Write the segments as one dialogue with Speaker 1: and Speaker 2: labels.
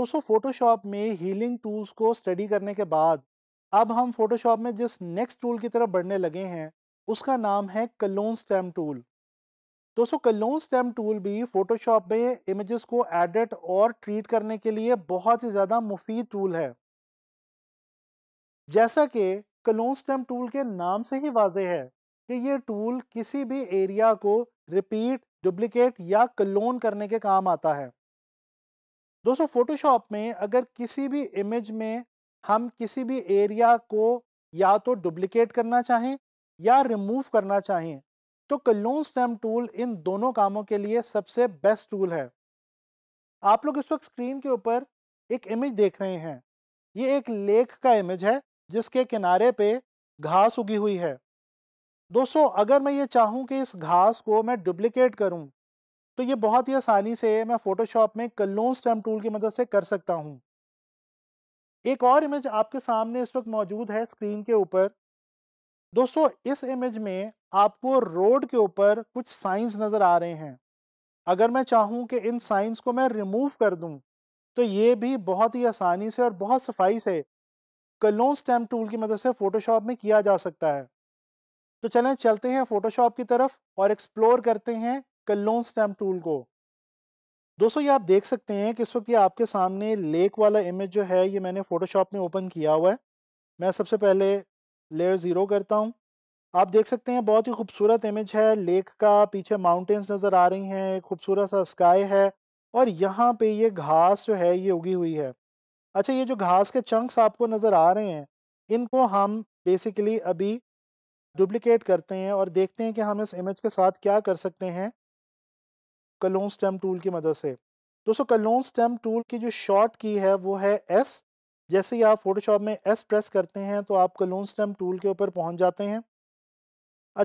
Speaker 1: दोस्तों फोटोशॉप में healing tools को स्टडी करने के बाद अब हम फोटोशॉप में जिस नेक्स्ट टूल की तरफ बढ़ने लगे हैं उसका नाम है कलोन स्टैम टूल दोस्तों कलोन स्टैम टूल भी फोटोशॉप में इमेजेस को एडिट और ट्रीट करने के लिए बहुत ही ज़्यादा मुफीद टूल है जैसा कि कलोन स्टैम टूल के नाम से ही वाजह है कि ये टूल किसी भी एरिया को रिपीट डुप्लीकेट या कलोन करने के काम आता है दोस्तों फोटोशॉप में अगर किसी भी इमेज में हम किसी भी एरिया को या तो डुप्लीकेट करना चाहें या रिमूव करना चाहें तो कलोन स्टैम टूल इन दोनों कामों के लिए सबसे बेस्ट टूल है आप लोग इस वक्त स्क्रीन के ऊपर एक इमेज देख रहे हैं ये एक लेक का इमेज है जिसके किनारे पे घास उगी हुई है दोस्तों अगर मैं ये चाहूँ कि इस घास को मैं डुप्लीकेट करूँ तो ये बहुत ही आसानी से मैं फोटोशॉप में कलोन स्टैम टूल की मदद से कर सकता हूँ एक और इमेज आपके सामने इस वक्त मौजूद है स्क्रीन के ऊपर दोस्तों इस इमेज में आपको रोड के ऊपर कुछ साइंस नज़र आ रहे हैं अगर मैं चाहूँ कि इन साइंस को मैं रिमूव कर दूँ तो ये भी बहुत ही आसानी से और बहुत सफाई से कलोन स्टैम्प टूल की मदद से फ़ोटोशॉप में किया जा सकता है तो चलें चलते हैं फ़ोटोशॉप की तरफ और एक्सप्लोर करते हैं कल्लोन स्टैम्प टूल को दोस्तों ये आप देख सकते हैं कि इस वक्त ये आपके सामने लेक वाला इमेज जो है ये मैंने फ़ोटोशॉप में ओपन किया हुआ है मैं सबसे पहले लेयर ज़ीरो करता हूँ आप देख सकते हैं बहुत ही खूबसूरत इमेज है लेक का पीछे माउंटेन्स नज़र आ रही हैं खूबसूरत सा स्काई है और यहाँ पे ये घास जो है ये उगी हुई है अच्छा ये जो घास के चंक्स आपको नज़र आ रहे हैं इनको हम बेसिकली अभी डुप्लिकेट करते हैं और देखते हैं कि हम इस इमेज के साथ क्या कर सकते हैं कलोन स्टेम टूल की मदद से दोस्तों कलोन स्टेम टूल की जो शॉर्ट की है वो है एस जैसे ही आप फोटोशॉप में एस प्रेस करते हैं तो आप कलोन स्टेम टूल के ऊपर पहुंच जाते हैं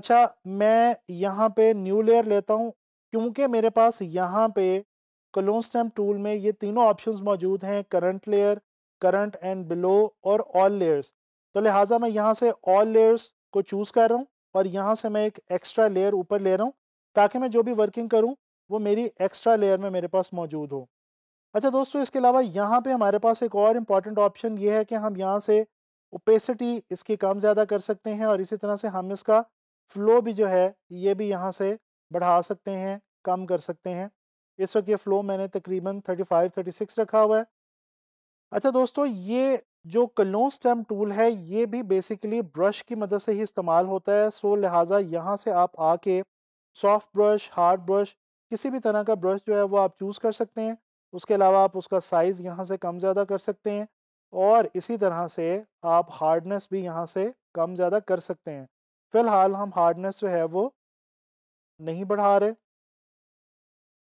Speaker 1: अच्छा मैं यहाँ पे न्यू लेयर लेता हूँ क्योंकि मेरे पास यहाँ पे कलोन स्टेम टूल में ये तीनों ऑप्शंस मौजूद हैं current layer current and below और ऑल लेयर्स तो लिहाजा मैं यहाँ से ऑल लेयर्स को चूज़ कर रहा हूँ और यहाँ से मैं एक एक्स्ट्रा लेयर ऊपर ले रहा हूँ ताकि मैं जो भी वर्किंग करूँ वो मेरी एक्स्ट्रा लेयर में मेरे पास मौजूद हो अच्छा दोस्तों इसके अलावा यहाँ पे हमारे पास एक और इम्पॉर्टेंट ऑप्शन ये है कि हम यहाँ से ओपेसिटी इसकी कम ज़्यादा कर सकते हैं और इसी तरह से हम इसका फ़्लो भी जो है ये भी यहाँ से बढ़ा सकते हैं कम कर सकते हैं इस वक्त ये फ़्लो मैंने तकरीबन 35 36 रखा हुआ है अच्छा दोस्तों ये जो कलों स्टेम टूल है ये भी बेसिकली ब्रश की मदद से ही इस्तेमाल होता है सो लिहाजा यहाँ से आप आके सॉफ्ट ब्रश हार्ड ब्रश किसी भी तरह का ब्रश जो है वो आप चूज़ कर सकते हैं उसके अलावा आप उसका साइज़ यहाँ से कम ज़्यादा कर सकते हैं और इसी तरह से आप हार्डनेस भी यहाँ से कम ज़्यादा कर सकते हैं फ़िलहाल हम हार्डनेस जो है वो नहीं बढ़ा रहे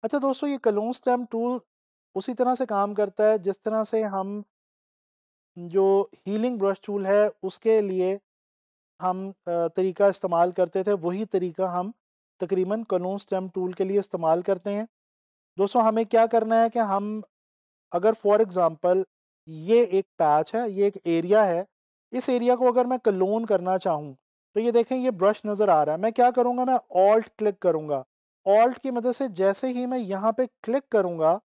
Speaker 1: अच्छा दोस्तों ये कलून स्टैम्प टूल उसी तरह से काम करता है जिस तरह से हम जो हीलिंग ब्रश टूल है उसके लिए हम तरीका इस्तेमाल करते थे वही तरीका हम तकरीबन कानून स्टेम टूल के लिए इस्तेमाल करते हैं दोस्तों हमें क्या करना है कि हम अगर फॉर एग्ज़ाम्पल ये एक पैच है ये एक एरिया है इस एरिया को अगर मैं कलोन करना चाहूँ तो ये देखें ये ब्रश नज़र आ रहा है मैं क्या करूँगा मैं ऑल्ट क्लिक करूँगा ऑल्ट की मदद से जैसे ही मैं यहाँ पे क्लिक करूँगा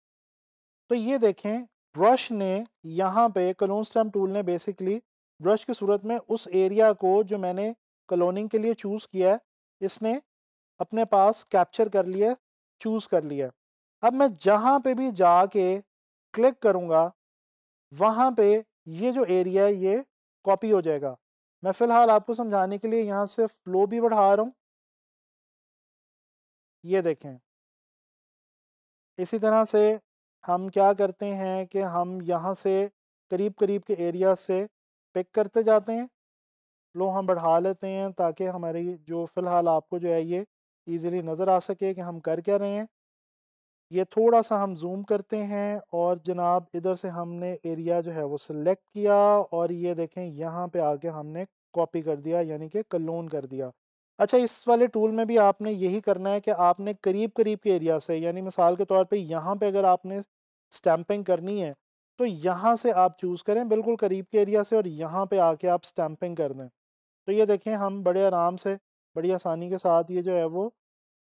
Speaker 1: तो ये देखें ब्रश ने यहाँ पे कलोन स्टैम टूल ने बेसिकली ब्रश की सूरत में उस एरिया को जो मैंने कलोनिंग के लिए चूज़ किया है इसने अपने पास कैप्चर कर लिए चूज़ कर लिए अब मैं जहाँ पे भी जाके क्लिक करूँगा वहाँ पे ये जो एरिया है ये कॉपी हो जाएगा मैं फ़िलहाल आपको समझाने के लिए यहाँ से फ्लो भी बढ़ा रहा हूँ ये देखें इसी तरह से हम क्या करते हैं कि हम यहाँ से करीब करीब के एरिया से पिक करते जाते हैं फ्लो हम बढ़ा लेते हैं ताकि हमारी जो फ़िलहाल आपको जो है ये ईज़िली नज़र आ सके कि हम कर क्या रहे हैं ये थोड़ा सा हम जूम करते हैं और जनाब इधर से हमने एरिया जो है वो सिलेक्ट किया और ये देखें यहाँ पे आके हमने कॉपी कर दिया यानी कि कलोन कर दिया अच्छा इस वाले टूल में भी आपने यही करना है कि आपने करीब करीब के एरिया से यानी मिसाल के तौर पे यहाँ पे अगर आपने स्टैंपिंग करनी है तो यहाँ से आप चूज़ करें बिल्कुल करीब के एरिया से और यहाँ पर आके आप स्टैंपिंग कर दें तो ये देखें हम बड़े आराम से बड़ी आसानी के साथ ये जो है वो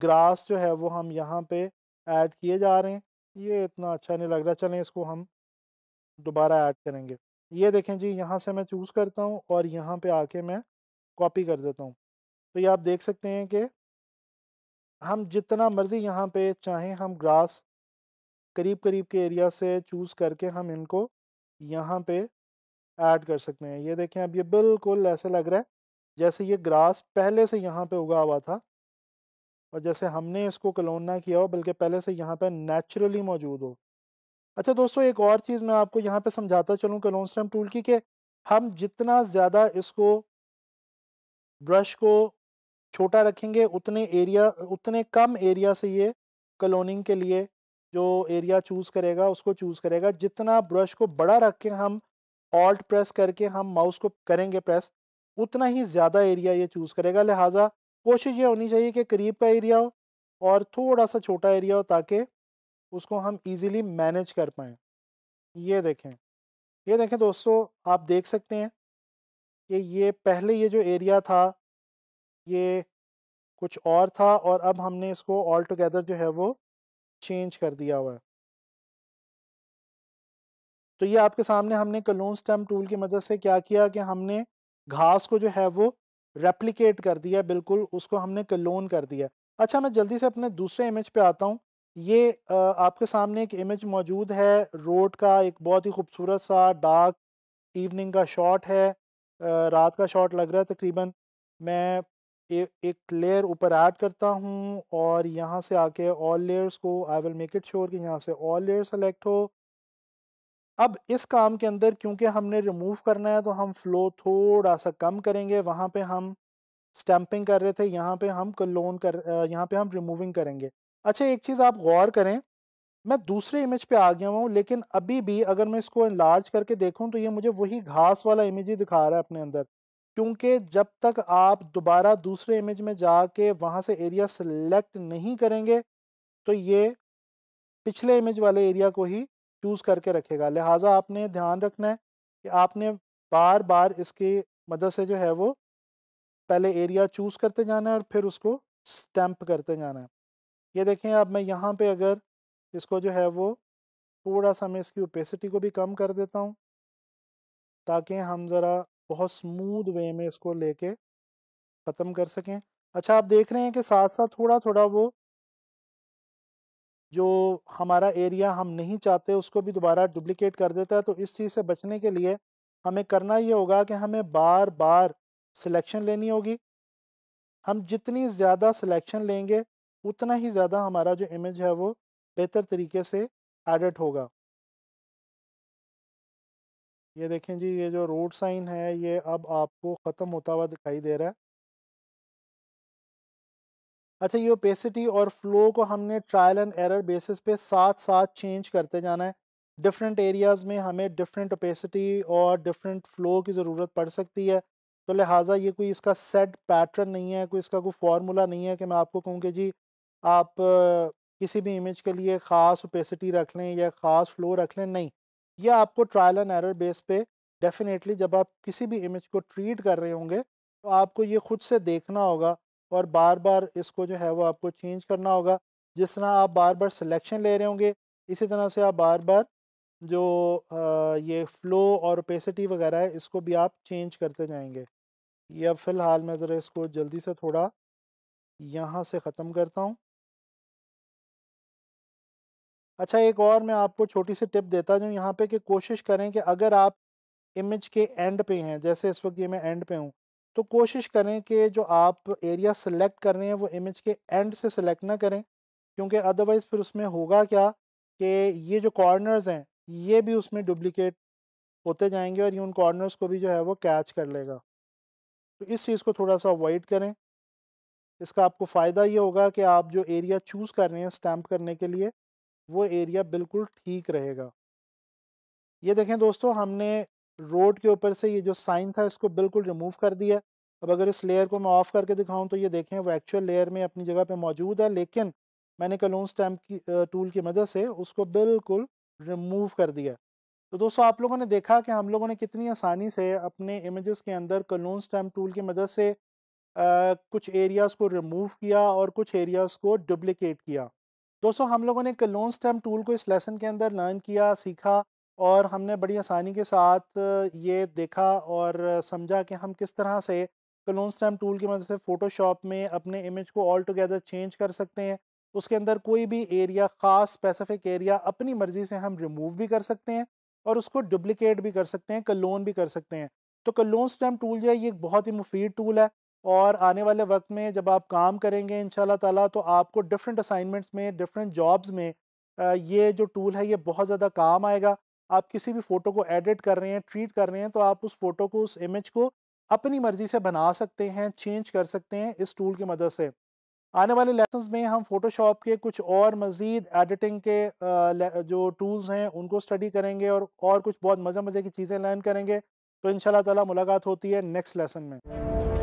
Speaker 1: ग्रास जो है वो हम यहाँ पे ऐड किए जा रहे हैं ये इतना अच्छा नहीं लग रहा चलें इसको हम दोबारा ऐड करेंगे ये देखें जी यहाँ से मैं चूज़ करता हूँ और यहाँ पे आके मैं कॉपी कर देता हूँ तो ये आप देख सकते हैं कि हम जितना मर्ज़ी यहाँ पे चाहें हम ग्रास करीब करीब के एरिया से चूज़ करके हम इनको यहाँ पे ऐड कर सकते हैं ये देखें अब ये बिल्कुल ऐसे लग रहा है जैसे ये ग्रास पहले से यहाँ पे उगा हुआ था और जैसे हमने इसको कलोन ना किया हो बल्कि पहले से यहाँ पे नेचुरली मौजूद हो अच्छा दोस्तों एक और चीज़ मैं आपको यहाँ पे समझाता चलूँ कलोन स्टैम टूल की कि हम जितना ज़्यादा इसको ब्रश को छोटा रखेंगे उतने एरिया उतने कम एरिया से ये कलोनिंग के लिए जो एरिया चूज़ करेगा उसको चूज़ करेगा जितना ब्रश को बड़ा रख के हम ऑल्ट प्रेस करके हम माउस को करेंगे प्रेस उतना ही ज़्यादा एरिया ये चूज़ करेगा लिहाजा कोशिश ये होनी चाहिए कि करीब का एरिया हो और थोड़ा सा छोटा एरिया हो ताकि उसको हम इजीली मैनेज कर पाएँ ये देखें ये देखें दोस्तों आप देख सकते हैं कि ये पहले ये जो एरिया था ये कुछ और था और अब हमने इसको ऑल टुगेदर जो है वो चेंज कर दिया हुआ है तो ये आपके सामने हमने कलून स्टम टूल की मदद से क्या किया कि हमने घास को जो है वो रेप्लिकेट कर दिया बिल्कुल उसको हमने क्लोन कर दिया अच्छा मैं जल्दी से अपने दूसरे इमेज पे आता हूँ ये आपके सामने एक इमेज मौजूद है रोड का एक बहुत ही खूबसूरत सा डार्क इवनिंग का शॉट है रात का शॉट लग रहा है तकरीबन मैं ए, एक लेयर ऊपर ऐड करता हूँ और यहाँ से आके ऑल लेयर्स को I will make it sure कि यहाँ से ऑल लेयर सेलेक्ट हो अब इस काम के अंदर क्योंकि हमने रिमूव करना है तो हम फ्लो थोड़ा सा कम करेंगे वहाँ पे हम स्टैंपिंग कर रहे थे यहाँ पे हम कलोन कर यहाँ पे हम रिमूविंग करेंगे अच्छा एक चीज़ आप गौर करें मैं दूसरे इमेज पे आ गया हूँ लेकिन अभी भी अगर मैं इसको लार्ज करके देखूँ तो ये मुझे वही घास वाला इमेज ही दिखा रहा है अपने अंदर क्योंकि जब तक आप दोबारा दूसरे इमेज में जाके वहाँ से एरिया सेलेक्ट नहीं करेंगे तो ये पिछले इमेज वाले एरिया को ही चूज़ करके रखेगा लिहाजा आपने ध्यान रखना है कि आपने बार बार इसकी मदद से जो है वो पहले एरिया चूज़ करते जाना है और फिर उसको स्टैंप करते जाना है ये देखें अब मैं यहाँ पे अगर इसको जो है वो थोड़ा सा मैं इसकी ओपेसिटी को भी कम कर देता हूँ ताकि हम ज़रा बहुत स्मूथ वे में इसको लेके ख़त्म कर सकें अच्छा आप देख रहे हैं कि साथ साथ थोड़ा थोड़ा वो जो हमारा एरिया हम नहीं चाहते उसको भी दोबारा डुप्लिकेट कर देता है तो इस चीज़ से बचने के लिए हमें करना ये होगा कि हमें बार बार सिलेक्शन लेनी होगी हम जितनी ज़्यादा सिलेक्शन लेंगे उतना ही ज़्यादा हमारा जो इमेज है वो बेहतर तरीके से एडिट होगा ये देखें जी ये जो रोड साइन है ये अब आपको ख़त्म होता हुआ दिखाई दे रहा है अच्छा ये ओपेसिटी और फ्लो को हमने ट्रायल एंड एरर बेसिस पे साथ साथ चेंज करते जाना है डिफरेंट एरियाज़ में हमें डिफरेंट ओपेसिटी और डिफरेंट फ्लो की ज़रूरत पड़ सकती है तो लिहाजा ये कोई इसका सेट पैटर्न नहीं है कोई इसका कोई फार्मूला नहीं है कि मैं आपको कहूँ कि जी आप किसी भी इमेज के लिए ख़ास ओपेसिटी रख लें या ख़ास फ्लो रख लें नहीं ये आपको ट्रायल एंड एरर बेस पे डेफिनेटली जब आप किसी भी इमेज को ट्रीट कर रहे होंगे तो आपको ये खुद से देखना होगा और बार बार इसको जो है वो आपको चेंज करना होगा जिस तरह आप बार बार सिलेक्शन ले रहे होंगे इसी तरह से आप बार बार जो ये फ़्लो और ओपेसिटी वगैरह है इसको भी आप चेंज करते जाएंगे ये अब फ़िलहाल मैं ज़रा इसको जल्दी से थोड़ा यहाँ से ख़त्म करता हूँ अच्छा एक और मैं आपको छोटी सी टिप देता जो यहाँ पे कि कोशिश करें कि अगर आप इमेज के एंड पे हैं जैसे इस वक्त ये मैं एंड पे हूँ तो कोशिश करें कि जो आप एरिया सेलेक्ट कर रहे हैं वो इमेज के एंड से सेलेक्ट ना करें क्योंकि अदरवाइज़ फिर उसमें होगा क्या कि ये जो कॉर्नर्स हैं ये भी उसमें डुप्लिकेट होते जाएंगे और ये उन कॉर्नर्स को भी जो है वो कैच कर लेगा तो इस चीज़ को थोड़ा सा अवॉइड करें इसका आपको फ़ायदा ये होगा कि आप जो एरिया चूज़ कर रहे हैं स्टैम्प करने के लिए वो एरिया बिल्कुल ठीक रहेगा ये देखें दोस्तों हमने रोड के ऊपर से ये जो साइन था इसको बिल्कुल रिमूव कर दिया अब अगर इस लेयर को मैं ऑफ करके दिखाऊं तो ये देखें वो एक्चुअल लेयर में अपनी जगह पे मौजूद है लेकिन मैंने कलोन स्टैम्प की टूल की मदद से उसको बिल्कुल रिमूव कर दिया तो दोस्तों आप लोगों ने देखा कि हम लोगों ने कितनी आसानी से अपने इमेजेस के अंदर कलोन स्टैम्प टूल की मदद से आ, कुछ एरियाज़ को रिमूव किया और कुछ एरियाज़ को डुप्लिकेट किया दोस्तों हम लोगों ने कलोन स्टैम्प टूल को इस लेसन के अंदर लर्न किया सीखा और हमने बड़ी आसानी के साथ ये देखा और समझा कि हम किस तरह से कलोन स्टैम्प टूल की मदद मतलब से फ़ोटोशॉप में अपने इमेज को ऑल टुगेदर चेंज कर सकते हैं उसके अंदर कोई भी एरिया ख़ास स्पेसिफिक एरिया अपनी मर्ज़ी से हम रिमूव भी कर सकते हैं और उसको डुप्लिकेट भी कर सकते हैं कलोन भी कर सकते हैं तो कलोन स्टैम्प टूल जो है ये एक बहुत ही मुफीद टूल है और आने वाले वक्त में जब आप काम करेंगे इन ताला तो आपको डिफरेंट असाइनमेंट्स में डिफरेंट जॉब्स में ये जो टूल है ये बहुत ज़्यादा काम आएगा आप किसी भी फ़ोटो को एडिट कर रहे हैं ट्रीट कर रहे हैं तो आप उस फोटो को उस इमेज को अपनी मर्ज़ी से बना सकते हैं चेंज कर सकते हैं इस टूल की मदद से आने वाले लेसन में हम फोटोशॉप के कुछ और मज़ीद एडिटिंग के जो टूल्स हैं उनको स्टडी करेंगे और और कुछ बहुत मज़े मज़े की चीज़ें लर्न करेंगे तो इन ताला मुलाकात होती है नेक्स्ट लेसन में